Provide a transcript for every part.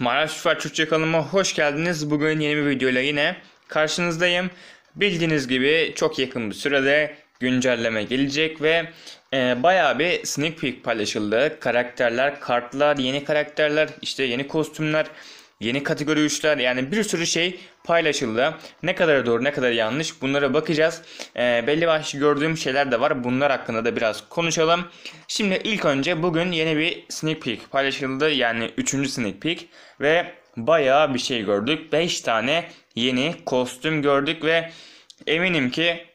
Maraş Süper Türkçe kanalıma hoş geldiniz. Bugün yeni bir videoyla yine karşınızdayım. Bildiğiniz gibi çok yakın bir sürede güncelleme gelecek ve e, bayağı bir sneak peek paylaşıldı. Karakterler, kartlar, yeni karakterler, işte yeni kostümler yeni kategori üçler yani bir sürü şey paylaşıldı. Ne kadar doğru ne kadar yanlış bunlara bakacağız. E, belli başlı gördüğüm şeyler de var. Bunlar hakkında da biraz konuşalım. Şimdi ilk önce bugün yeni bir sneak peek paylaşıldı. Yani 3. sneak peek ve bayağı bir şey gördük. 5 tane yeni kostüm gördük ve eminim ki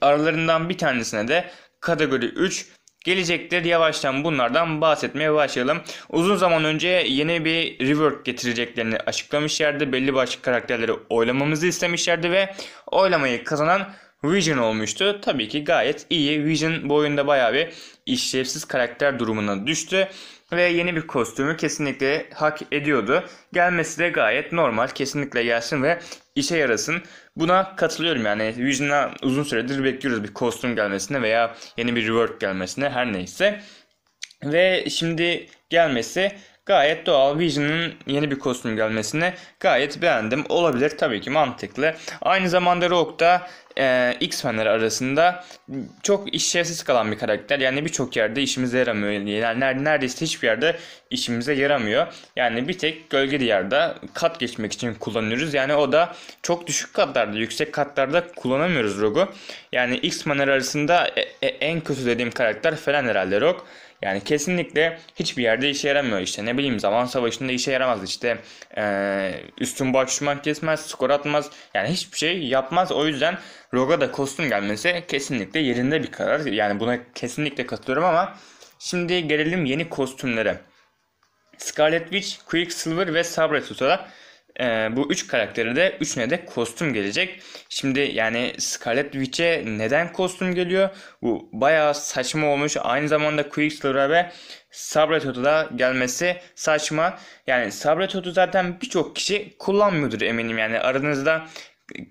aralarından bir tanesine de kategori 3 Gelecekte yavaştan bunlardan bahsetmeye başlayalım. Uzun zaman önce yeni bir rework getireceklerini açıklamışlardı. Belli başlı karakterleri oylamamızı istemişlerdi ve oylamayı kazanan Vision olmuştu. Tabii ki gayet iyi. Vision bu oyunda baya bir işlevsiz karakter durumuna düştü. Ve yeni bir kostümü kesinlikle hak ediyordu. Gelmesi de gayet normal. Kesinlikle gelsin ve işe yarasın. Buna katılıyorum yani Vision'a uzun süredir bekliyoruz bir kostüm gelmesine veya yeni bir rework gelmesine her neyse. Ve şimdi gelmesi Gayet doğal Vision'ın yeni bir kostüm gelmesine gayet beğendim. Olabilir tabii ki mantıklı. Aynı zamanda Rogue da e, X-Men'ler arasında çok işlevsiz kalan bir karakter. Yani birçok yerde işimize yaramıyor. Yani neredeyse hiçbir yerde işimize yaramıyor. Yani bir tek gölge diyarda kat geçmek için kullanıyoruz. Yani o da çok düşük katlarda, yüksek katlarda kullanamıyoruz Rogue'u. Yani X-Men'ler arasında e, e, en kötü dediğim karakter falan herhalde Rogue. Yani kesinlikle hiçbir yerde işe yaramıyor işte ne bileyim zaman savaşında işe yaramaz işte e, üstün boğaçmak kesmez skor atmaz yani hiçbir şey yapmaz o yüzden Roga'da kostüm gelmesi kesinlikle yerinde bir karar yani buna kesinlikle katılıyorum ama şimdi gelelim yeni kostümlere. Scarlet Witch, Quicksilver ve Sabretooth'a e, bu üç karakteri de üçüne de kostüm gelecek. Şimdi yani Scarlet Witch'e neden kostüm geliyor? Bu bayağı saçma olmuş. Aynı zamanda Quicksilver'a ve Sabretooth'a da gelmesi saçma. Yani Sabretooth'u zaten birçok kişi kullanmıyordur eminim. Yani aranızda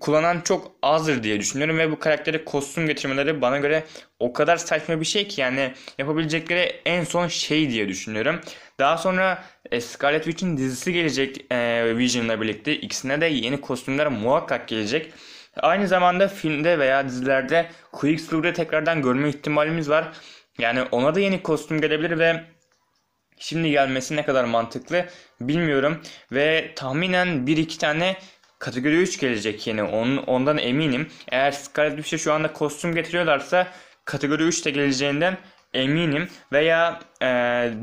kullanan çok azdır diye düşünüyorum ve bu karaktere kostüm getirmeleri bana göre o kadar saçma bir şey ki yani yapabilecekleri en son şey diye düşünüyorum. Daha sonra e, Scarlet Witch'in dizisi gelecek e, Vision'la birlikte ikisine de yeni kostümler muhakkak gelecek. Aynı zamanda filmde veya dizilerde Quicksilver'ı tekrardan görme ihtimalimiz var. Yani ona da yeni kostüm gelebilir ve şimdi gelmesi ne kadar mantıklı bilmiyorum. Ve tahminen 1-2 tane kategori 3 gelecek yeni. Onun, ondan eminim. Eğer Scarlet Witch'e şu anda kostüm getiriyorlarsa kategori 3 de geleceğinden eminim. Veya e,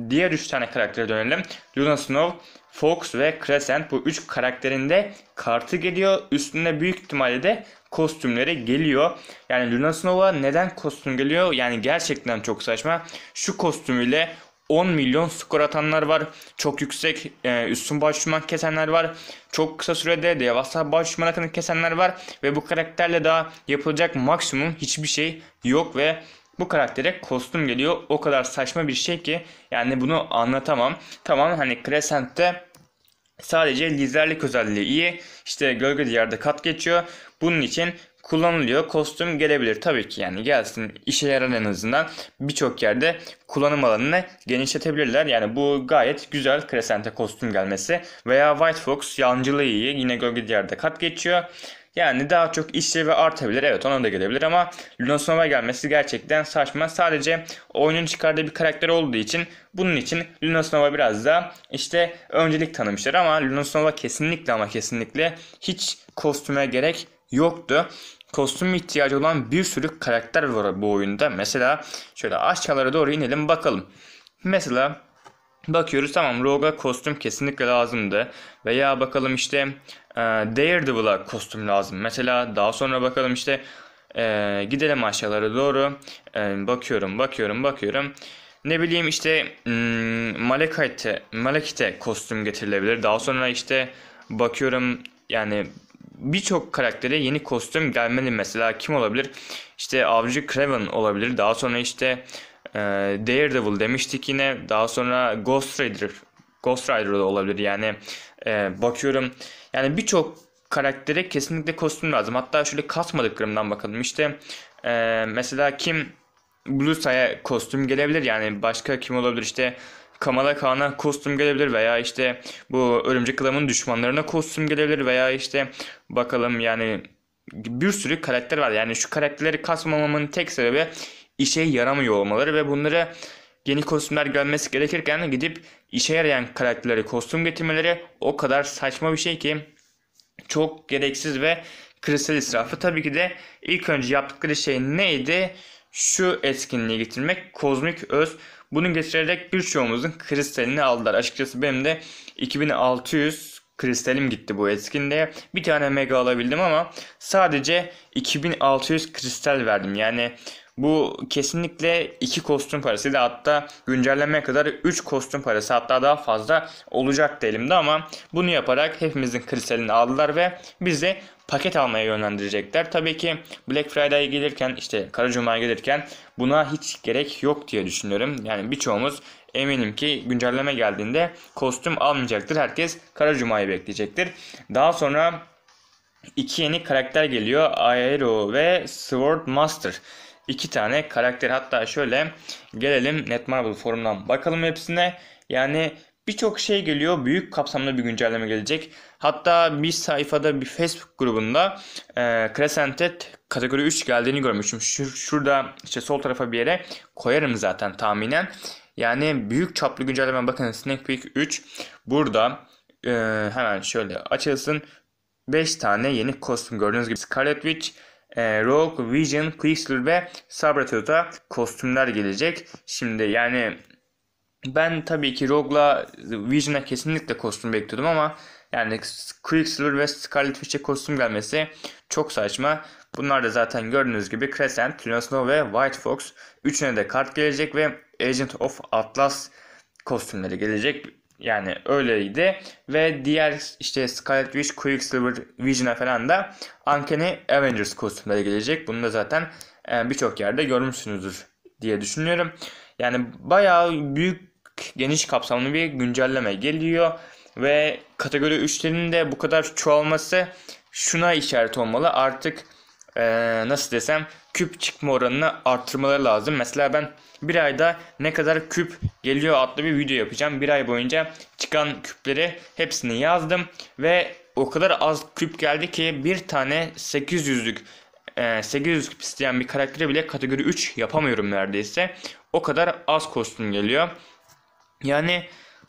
diğer 3 tane karaktere dönelim. Luna Snow, Fox ve Crescent bu 3 karakterinde kartı geliyor. üstünde büyük ihtimalle de kostümleri geliyor. Yani Luna Snow'a neden kostüm geliyor? Yani gerçekten çok saçma. Şu kostümüyle 10 milyon skor atanlar var. Çok yüksek e, üstün başvurman kesenler var. Çok kısa sürede devasa başvurman akını kesenler var. Ve bu karakterle daha yapılacak maksimum hiçbir şey yok ve bu karaktere kostüm geliyor. O kadar saçma bir şey ki yani bunu anlatamam. Tamam hani Crescent'te sadece liderlik özelliği iyi. İşte gölge diyarda kat geçiyor. Bunun için kullanılıyor. Kostüm gelebilir tabii ki yani gelsin işe yarar en azından birçok yerde kullanım alanını genişletebilirler. Yani bu gayet güzel Crescent'e kostüm gelmesi veya White Fox yancılı iyi yine gölge diyarda kat geçiyor. Yani daha çok işlevi artabilir. Evet ona da gelebilir ama Lunasunova gelmesi gerçekten saçma. Sadece oyunun çıkardığı bir karakter olduğu için bunun için Lunasunova biraz da işte öncelik tanımışlar ama Lunasunova kesinlikle ama kesinlikle hiç kostüme gerek yoktu. Kostüm ihtiyacı olan bir sürü karakter var bu oyunda. Mesela şöyle aşağılara doğru inelim bakalım. Mesela bakıyoruz tamam Rogue'a kostüm kesinlikle lazımdı. Veya bakalım işte e, Daredevil'a kostüm lazım. Mesela daha sonra bakalım işte e, gidelim aşağılara doğru. E, bakıyorum bakıyorum bakıyorum. Ne bileyim işte hmm, Malekite, Malekite kostüm getirilebilir. Daha sonra işte bakıyorum yani birçok karaktere yeni kostüm gelmedi. Mesela kim olabilir? İşte Avcı Craven olabilir. Daha sonra işte e, Daredevil demiştik yine. Daha sonra Ghost Rider. Ghost Rider da olabilir yani. E, bakıyorum yani birçok karaktere kesinlikle kostüm lazım. Hatta şöyle kasmadıklarımdan bakalım. İşte e, mesela kim Bluesa'ya kostüm gelebilir. Yani başka kim olabilir işte Kamala Khan'a kostüm gelebilir veya işte bu Örümcek Adam'ın düşmanlarına kostüm gelebilir veya işte bakalım yani bir sürü karakter var. Yani şu karakterleri kasmamamın tek sebebi işe yaramıyor olmaları ve bunlara yeni kostümler gelmesi gerekirken gidip işe yarayan karakterleri kostüm getirmeleri o kadar saçma bir şey ki çok gereksiz ve kristal israfı. Tabii ki de ilk önce yaptıkları şey neydi? Şu etkinliği getirmek. Kozmik Öz bunu getirerek birçoğumuzun kristalini aldılar. Açıkçası benim de 2600 kristalim gitti bu eskinde. Bir tane mega alabildim ama sadece 2600 kristal verdim. Yani bu kesinlikle 2 kostüm parasıydı. Hatta güncellemeye kadar 3 kostüm parası hatta daha fazla olacaktı elimde ama bunu yaparak hepimizin kristalini aldılar ve bizi paket almaya yönlendirecekler. Tabii ki Black Friday gelirken işte Kara Cuma'ya gelirken buna hiç gerek yok diye düşünüyorum. Yani birçoğumuz eminim ki güncelleme geldiğinde kostüm almayacaktır. Herkes Kara Cuma'yı bekleyecektir. Daha sonra iki yeni karakter geliyor. Aero ve Sword Master iki tane karakter. Hatta şöyle gelelim Netmarble forumdan bakalım hepsine. Yani birçok şey geliyor. Büyük kapsamlı bir güncelleme gelecek. Hatta bir sayfada bir Facebook grubunda e, Crescented kategori 3 geldiğini görmüştüm. Şur şurada işte sol tarafa bir yere koyarım zaten tahminen. Yani büyük çaplı güncelleme bakın Snake Peek 3 burada e, hemen şöyle açılsın. 5 tane yeni kostüm gördüğünüz gibi Scarlet Witch, e, Rogue, Vision, Quicksilver ve Sabretooth'a kostümler gelecek. Şimdi yani ben tabii ki Rogue'la Vision'a kesinlikle kostüm bekliyordum ama yani Quicksilver ve Scarlet Witch'e kostüm gelmesi çok saçma. Bunlar da zaten gördüğünüz gibi Crescent, Jon Snow ve White Fox. Üçüne de kart gelecek ve Agent of Atlas kostümleri gelecek. Yani öyleydi ve diğer işte Scarlet Witch, Quicksilver, Vision'a falan da Uncanny Avengers kostümleri gelecek. Bunu da zaten e, birçok yerde görmüşsünüzdür diye düşünüyorum. Yani bayağı büyük geniş kapsamlı bir güncelleme geliyor ve kategori 3'lerin de bu kadar çoğalması şuna işaret olmalı. Artık ee, nasıl desem küp çıkma oranını arttırmaları lazım. Mesela ben bir ayda ne kadar küp geliyor adlı bir video yapacağım. Bir ay boyunca çıkan küpleri hepsini yazdım ve o kadar az küp geldi ki bir tane 800'lük 800 küp isteyen bir karaktere bile kategori 3 yapamıyorum neredeyse. O kadar az kostüm geliyor. Yani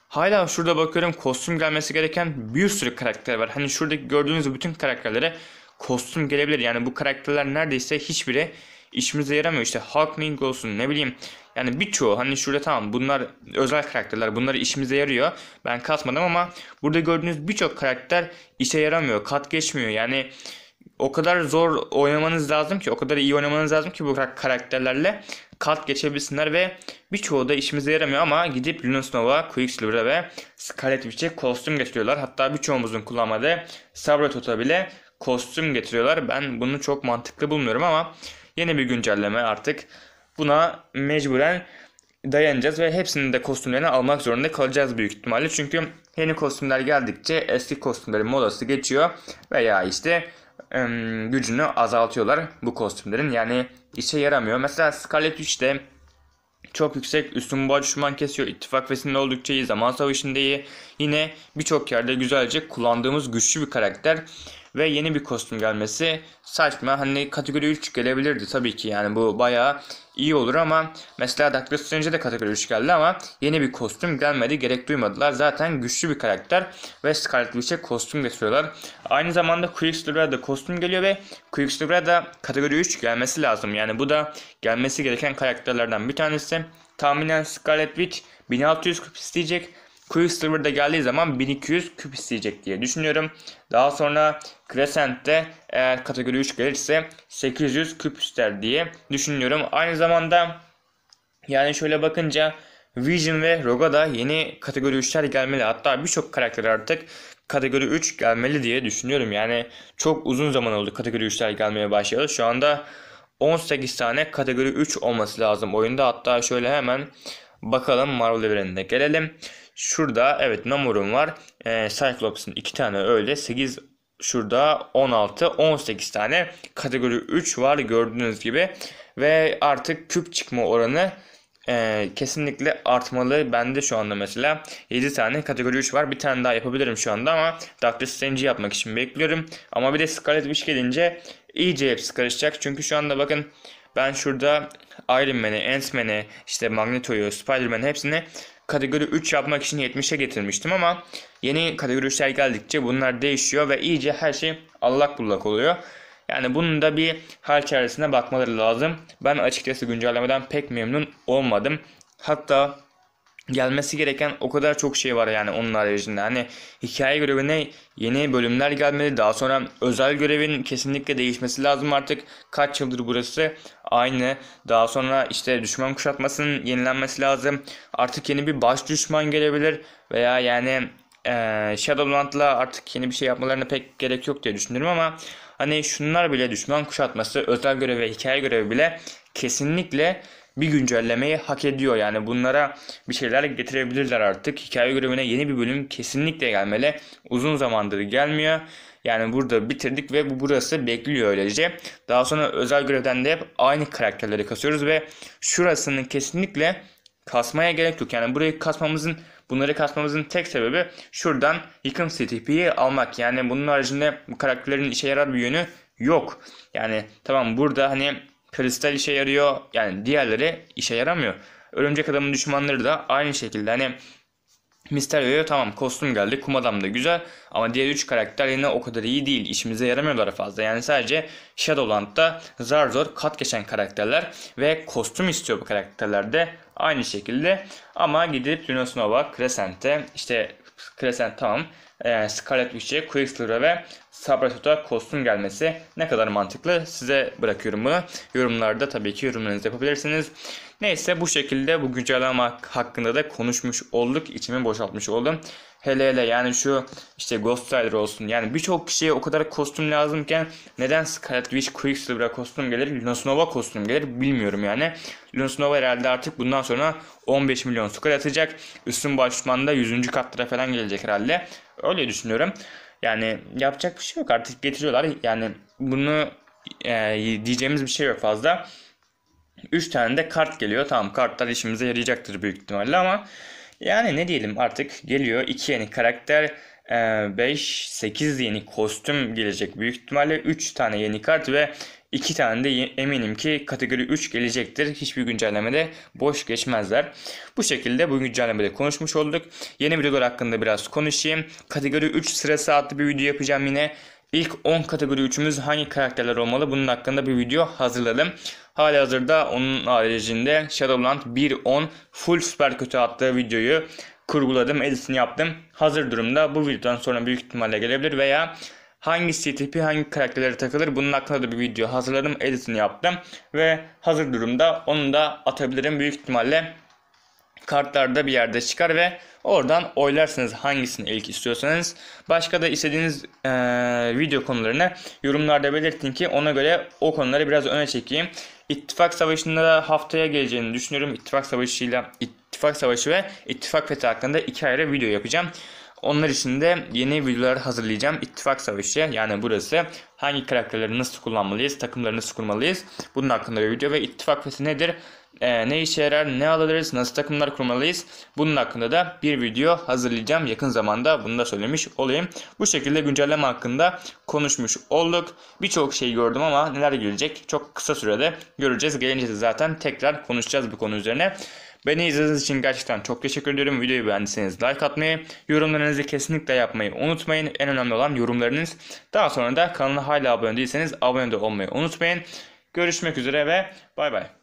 Hala şurada bakıyorum kostüm gelmesi gereken bir sürü karakter var. Hani şuradaki gördüğünüz bütün karakterlere kostüm gelebilir. Yani bu karakterler neredeyse hiçbiri işimize yaramıyor. İşte Hulkling olsun ne bileyim. Yani birçoğu hani şurada tamam bunlar özel karakterler bunlar işimize yarıyor. Ben katmadım ama burada gördüğünüz birçok karakter işe yaramıyor. Kat geçmiyor yani o kadar zor oynamanız lazım ki o kadar iyi oynamanız lazım ki bu karakterlerle kat geçebilsinler ve birçoğu da işimize yaramıyor ama gidip Luna Snow'a, Quicksilver'a ve Scarlet Witch'e kostüm getiriyorlar. Hatta birçoğumuzun kullanmadığı Sabretooth'a bile kostüm getiriyorlar. Ben bunu çok mantıklı bulmuyorum ama yeni bir güncelleme artık buna mecburen dayanacağız ve hepsinin de kostümlerini almak zorunda kalacağız büyük ihtimalle. Çünkü yeni kostümler geldikçe eski kostümlerin modası geçiyor veya işte gücünü azaltıyorlar bu kostümlerin. Yani işe yaramıyor. Mesela Scarlet 3'te çok yüksek üstünbağ düşman kesiyor. İttifak fesinde oldukça iyi. Zaman savaşında iyi. Yine birçok yerde güzelce kullandığımız güçlü bir karakter ve yeni bir kostüm gelmesi saçma. Hani kategori 3 gelebilirdi tabii ki yani bu bayağı iyi olur ama mesela Doctor Strange'e de kategori 3 geldi ama yeni bir kostüm gelmedi. Gerek duymadılar. Zaten güçlü bir karakter ve Scarlet Witch'e kostüm getiriyorlar. Aynı zamanda Quicksilver'a da kostüm geliyor ve Quicksilver'a da kategori 3 gelmesi lazım. Yani bu da gelmesi gereken karakterlerden bir tanesi. Tahminen Scarlet Witch 1640 isteyecek Quicksilver de geldiği zaman 1200 küp isteyecek diye düşünüyorum. Daha sonra Crescent'te eğer kategori 3 gelirse 800 küp ister diye düşünüyorum. Aynı zamanda yani şöyle bakınca Vision ve Rogue'a da yeni kategori 3'ler gelmeli. Hatta birçok karakter artık kategori 3 gelmeli diye düşünüyorum. Yani çok uzun zaman oldu kategori 3'ler gelmeye başladı. Şu anda 18 tane kategori 3 olması lazım oyunda. Hatta şöyle hemen bakalım Marvel evrenine gelelim. Şurada evet Namor'un var. E, Cyclops'un 2 tane öyle. 8 şurada 16 18 tane kategori 3 var gördüğünüz gibi. Ve artık küp çıkma oranı e, kesinlikle artmalı. Bende şu anda mesela 7 tane kategori 3 var. Bir tane daha yapabilirim şu anda ama Doctor Strange'i yapmak için bekliyorum. Ama bir de Scarlet Witch gelince iyice hepsi karışacak. Çünkü şu anda bakın ben şurada Iron Man'i, Ant-Man'i, işte Magneto'yu, Spider-Man'i hepsini kategori 3 yapmak için 70'e getirmiştim ama yeni kategori 3'ler geldikçe bunlar değişiyor ve iyice her şey allak bullak oluyor. Yani bunun da bir hal çaresine bakmaları lazım. Ben açıkçası güncellemeden pek memnun olmadım. Hatta gelmesi gereken o kadar çok şey var yani onun haricinde. Hani hikaye görevine yeni bölümler gelmedi. Daha sonra özel görevin kesinlikle değişmesi lazım artık. Kaç yıldır burası aynı. Daha sonra işte düşman kuşatmasının yenilenmesi lazım. Artık yeni bir baş düşman gelebilir. Veya yani ee, Shadowland'la artık yeni bir şey yapmalarına pek gerek yok diye düşünüyorum ama hani şunlar bile düşman kuşatması, özel görev ve hikaye görevi bile kesinlikle bir güncellemeyi hak ediyor. Yani bunlara bir şeyler getirebilirler artık. Hikaye görevine yeni bir bölüm kesinlikle gelmeli. Uzun zamandır gelmiyor. Yani burada bitirdik ve bu burası bekliyor öylece. Daha sonra özel görevden de hep aynı karakterleri kasıyoruz ve şurasını kesinlikle kasmaya gerek yok. Yani burayı kasmamızın bunları kasmamızın tek sebebi şuradan yıkım CTP'yi almak. Yani bunun haricinde bu karakterlerin işe yarar bir yönü yok. Yani tamam burada hani kristal işe yarıyor. Yani diğerleri işe yaramıyor. Örümcek adamın düşmanları da aynı şekilde hani Mysterio'ya tamam kostüm geldi kum adam da güzel ama diğer 3 karakter yine o kadar iyi değil işimize yaramıyorlar fazla yani sadece Shadowland'da zar zor kat geçen karakterler ve kostüm istiyor bu karakterlerde aynı şekilde ama gidip Lunosnova, Crescent'e işte Crescent Town, e, ee, Scarlet Witch'e, Quicksilver'a ve Sabretooth'a kostüm gelmesi ne kadar mantıklı size bırakıyorum bunu. Yorumlarda tabii ki yorumlarınızı yapabilirsiniz. Neyse bu şekilde bu güncelleme hakkında da konuşmuş olduk. İçimi boşaltmış oldum. Hele hele yani şu işte Ghost Rider olsun. Yani birçok kişiye o kadar kostüm lazımken neden Scarlet Witch Quicksilver'a kostüm gelir, Luna Nova kostüm gelir bilmiyorum yani. Luna Nova herhalde artık bundan sonra 15 milyon skor atacak. Üstün başman da 100. katlara falan gelecek herhalde. Öyle düşünüyorum. Yani yapacak bir şey yok artık getiriyorlar. Yani bunu e, diyeceğimiz bir şey yok fazla. 3 tane de kart geliyor. Tamam kartlar işimize yarayacaktır büyük ihtimalle ama yani ne diyelim artık geliyor 2 yeni karakter 5 e, 8 yeni kostüm gelecek büyük ihtimalle 3 tane yeni kart ve 2 tane de eminim ki kategori 3 gelecektir. Hiçbir güncellemede boş geçmezler. Bu şekilde bu güncellemede konuşmuş olduk. Yeni videolar hakkında biraz konuşayım. Kategori 3 sırası adlı bir video yapacağım yine. İlk 10 kategori 3'ümüz hangi karakterler olmalı bunun hakkında bir video hazırladım. Hali hazırda onun haricinde Shadowland 1.10 full süper kötü attığı videoyu kurguladım, editini yaptım. Hazır durumda bu videodan sonra büyük ihtimalle gelebilir veya hangi CTP hangi karakterlere takılır bunun hakkında da bir video hazırladım, editini yaptım ve hazır durumda onu da atabilirim büyük ihtimalle kartlarda bir yerde çıkar ve oradan oylarsınız hangisini ilk istiyorsanız. Başka da istediğiniz e, video konularını yorumlarda belirtin ki ona göre o konuları biraz öne çekeyim. İttifak Savaşı'nda da haftaya geleceğini düşünüyorum. İttifak Savaşı'yla İttifak Savaşı ve İttifak Fethi hakkında iki ayrı video yapacağım. Onlar için de yeni videolar hazırlayacağım. İttifak Savaşı yani burası hangi karakterleri nasıl kullanmalıyız, takımları nasıl kurmalıyız. Bunun hakkında bir video ve İttifak Fethi nedir? e, ne işe yarar, ne alırız, nasıl takımlar kurmalıyız. Bunun hakkında da bir video hazırlayacağım. Yakın zamanda bunu da söylemiş olayım. Bu şekilde güncelleme hakkında konuşmuş olduk. Birçok şey gördüm ama neler gelecek çok kısa sürede göreceğiz. Gelince de zaten tekrar konuşacağız bu konu üzerine. Beni izlediğiniz için gerçekten çok teşekkür ediyorum. Videoyu beğendiyseniz like atmayı, yorumlarınızı kesinlikle yapmayı unutmayın. En önemli olan yorumlarınız. Daha sonra da kanala hala abone değilseniz abone de olmayı unutmayın. Görüşmek üzere ve bay bay.